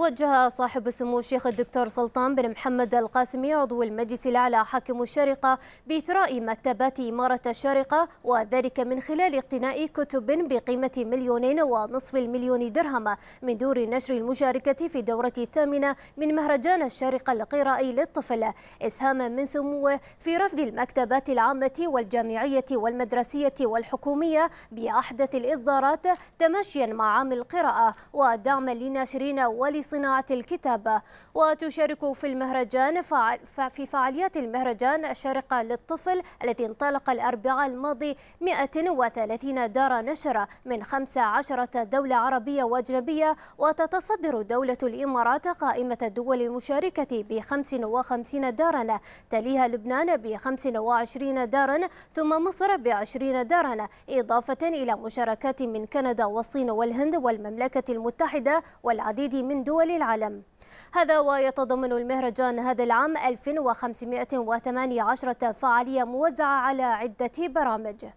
وجه صاحب السمو الشيخ الدكتور سلطان بن محمد القاسمي عضو المجلس الأعلى حاكم الشارقة بإثراء مكتبات إمارة الشارقة وذلك من خلال اقتناء كتب بقيمة مليونين ونصف المليون درهم من دور نشر المشاركة في الدورة الثامنة من مهرجان الشارقة القرائي للطفل إسهاما من سموه في رفض المكتبات العامة والجامعية والمدرسية والحكومية بأحدث الإصدارات تماشيا مع عام القراءة ودعما للناشرين ول صناعة الكتابة وتشارك في المهرجان في فعاليات المهرجان الشارقة للطفل الذي انطلق الأربعاء الماضي 130 دار نشرة من 15 دولة عربية وأجنبية وتتصدر دولة الإمارات قائمة الدول المشاركة ب 55 دارا تليها لبنان ب 25 دارا ثم مصر ب 20 دارا إضافة إلى مشاركات من كندا والصين والهند والمملكة المتحدة والعديد من دول دول العالم هذا ويتضمن المهرجان هذا العام 1518 فعالية موزعة على عدة برامج